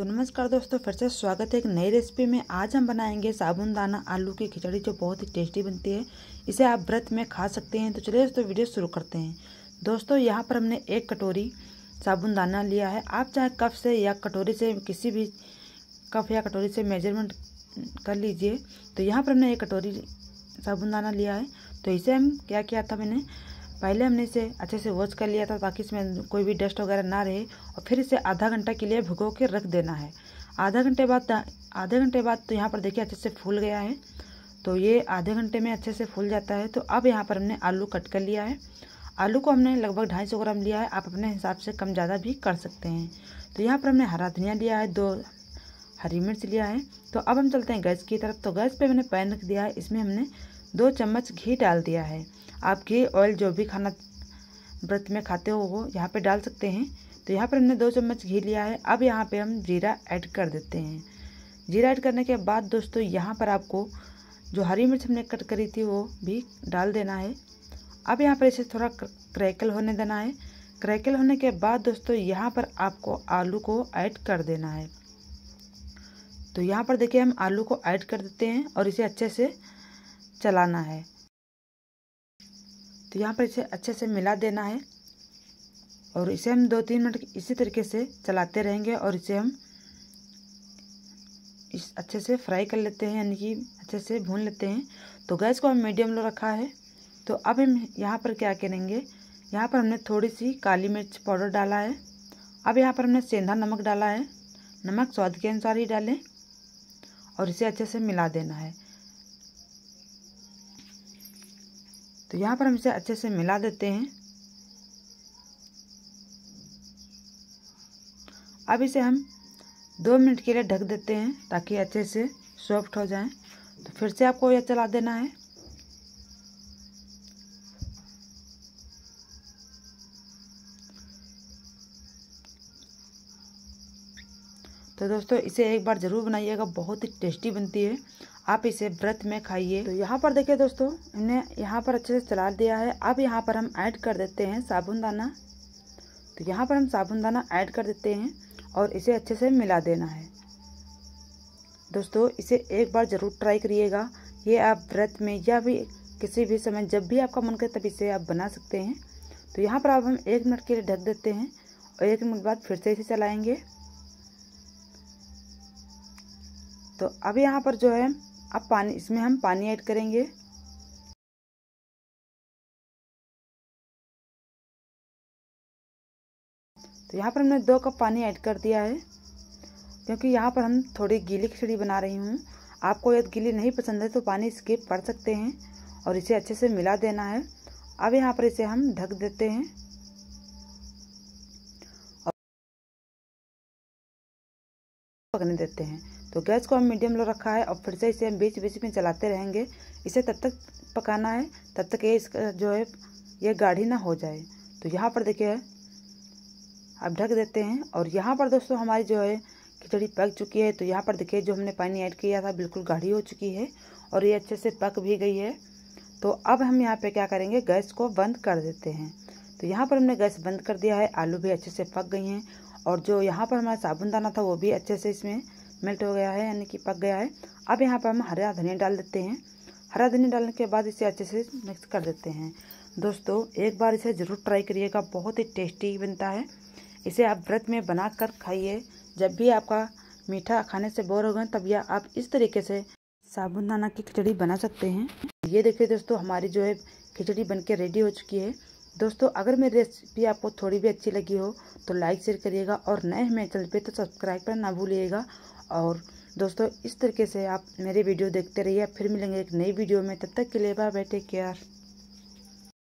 सो नमस्कार दोस्तों फिर से स्वागत है एक नई रेसिपी में आज हम बनाएंगे साबुनदाना आलू की खिचड़ी जो बहुत ही टेस्टी बनती है इसे आप व्रत में खा सकते हैं तो चलिए दोस्तों वीडियो शुरू करते हैं दोस्तों यहाँ पर हमने एक कटोरी साबुनदाना लिया है आप चाहे कप से या कटोरी से किसी भी कप या कटोरी से मेजरमेंट कर लीजिए तो यहाँ पर हमने एक कटोरी साबुनदाना लिया है तो इसे हम क्या किया था मैंने पहले हमने इसे अच्छे से वॉश कर लिया था ताकि इसमें कोई भी डस्ट वगैरह ना रहे और फिर इसे आधा घंटा के लिए भुगो के रख देना है आधा घंटे बाद आधे घंटे बाद तो यहाँ पर देखिए अच्छे से फूल गया है तो ये आधे घंटे में अच्छे से फूल जाता है तो अब यहाँ पर हमने आलू कट कर लिया है आलू को हमने लगभग ढाई सौ ग्राम लिया है आप अपने हिसाब से कम ज़्यादा भी कर सकते हैं तो यहाँ पर हमने हरा धनिया लिया है दो हरी मिर्च लिया है तो अब हम चलते हैं गैस की तरफ तो गैस पे मैंने पैन रख दिया है इसमें हमने दो चम्मच घी डाल दिया है आप घी ऑयल जो भी खाना व्रत में खाते हो वो यहाँ पे डाल सकते हैं तो यहाँ पर हमने दो चम्मच घी लिया है अब यहाँ पे हम जीरा ऐड कर देते हैं जीरा ऐड करने के बाद दोस्तों यहाँ पर आपको जो हरी मिर्च हमने कट करी थी वो भी डाल देना है अब यहाँ पर इसे थोड़ा क्रैकल होने देना है क्रैकल होने के बाद दोस्तों यहाँ पर आपको आलू को ऐड कर देना है तो यहाँ पर देखिए हम आलू को ऐड कर देते हैं और इसे अच्छे से चलाना है तो यहाँ पर इसे अच्छे से मिला देना है और इसे हम दो तीन मिनट इसी तरीके से चलाते रहेंगे और इसे हम इस अच्छे से फ्राई कर लेते हैं यानी कि अच्छे से भून लेते हैं तो गैस को हम मीडियम लो रखा है तो अब हम यहाँ पर क्या करेंगे यहाँ पर हमने थोड़ी सी काली मिर्च पाउडर डाला है अब यहाँ पर हमने सेंधा नमक डाला है नमक स्वाद के अनुसार ही डालें और इसे अच्छे से मिला देना है तो यहाँ पर हम इसे अच्छे से मिला देते हैं अब इसे हम दो मिनट के लिए ढक देते हैं ताकि अच्छे से सॉफ्ट हो जाए तो फिर से आपको यह चला देना है तो दोस्तों इसे एक बार ज़रूर बनाइएगा बहुत ही टेस्टी बनती है आप इसे व्रत में खाइए तो यहाँ पर देखिए दोस्तों हमने यहाँ पर अच्छे से चला दिया है अब यहाँ पर हम ऐड कर देते हैं साबुनदाना तो यहाँ पर हम साबुनदाना ऐड कर देते हैं और इसे अच्छे से मिला देना है दोस्तों इसे एक बार ज़रूर ट्राई करिएगा ये आप व्रत में या भी किसी भी समय जब भी आपका मन करे तब इसे आप बना सकते हैं तो यहाँ पर आप हम एक मिनट के लिए ढक देते हैं और एक मिनट बाद फिर से इसे चलाएँगे तो अब यहाँ पर जो है अब पानी इसमें हम पानी ऐड करेंगे तो यहाँ पर हमने दो कप पानी ऐड कर दिया है क्योंकि यहाँ पर हम थोड़ी गीली खिचड़ी बना रही हूँ आपको यदि गीली नहीं पसंद है तो पानी स्किप कर सकते हैं और इसे अच्छे से मिला देना है अब यहाँ पर इसे हम ढक देते हैं पकने देते हैं तो गैस को हम मीडियम लो रखा है और फिर से इसे हम बीच बीच में चलाते रहेंगे इसे तब तक पकाना है तब तक ये इसका जो है ये गाढ़ी ना हो जाए तो यहाँ पर देखिए अब ढक देते हैं और यहाँ पर दोस्तों हमारी जो है खिचड़ी पक चुकी है तो यहाँ पर देखिए जो हमने पानी ऐड किया था बिल्कुल गाढ़ी हो चुकी है और ये अच्छे से पक भी गई है तो अब हम यहाँ पे क्या करेंगे गैस को बंद कर देते हैं तो यहाँ पर हमने गैस बंद कर दिया है आलू भी अच्छे से पक गई हैं और जो यहाँ पर हमारा साबुन दाना था वो भी अच्छे से इसमें मेल्ट हो गया है यानी कि पक गया है अब यहाँ पर हम हरा धनिया डाल देते हैं हरा धनिया डालने के बाद इसे अच्छे से मिक्स कर देते हैं दोस्तों एक बार इसे ज़रूर ट्राई करिएगा बहुत ही टेस्टी बनता है इसे आप व्रत में बना कर खाइए जब भी आपका मीठा खाने से बोर हो गए तब यह आप इस तरीके से साबुन दाना की खिचड़ी बना सकते हैं ये देखिए दोस्तों हमारी जो है खिचड़ी बनके रेडी हो चुकी है दोस्तों अगर मेरी रेसिपी आपको थोड़ी भी अच्छी लगी हो तो लाइक शेयर करिएगा और नए हैं मेरे चैनल पर तो सब्सक्राइब करना ना भूलिएगा और दोस्तों इस तरीके से आप मेरे वीडियो देखते रहिए फिर मिलेंगे एक नई वीडियो में तब तक के लिए बाय बाय टेक केयर